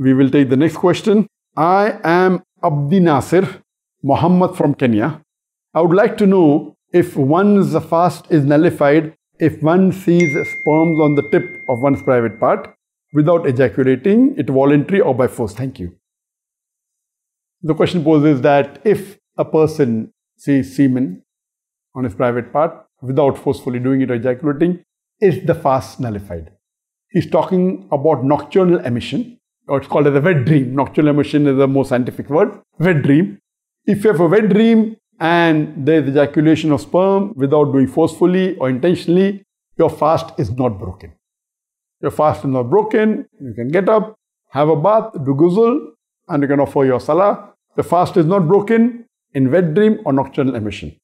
We will take the next question. I am Abdi Nasir Muhammad from Kenya. I would like to know if one's fast is nullified if one sees sperms on the tip of one's private part without ejaculating it voluntary or by force. Thank you. The question poses that if a person sees semen on his private part without forcefully doing it or ejaculating, is the fast nullified? He's talking about nocturnal emission, or it's called as a wet dream. Nocturnal emission is the more scientific word. Wet dream. If you have a wet dream and there is ejaculation of sperm without doing forcefully or intentionally, your fast is not broken. Your fast is not broken. You can get up, have a bath, do ghusl, and you can offer your salah. The fast is not broken in wet dream or nocturnal emission.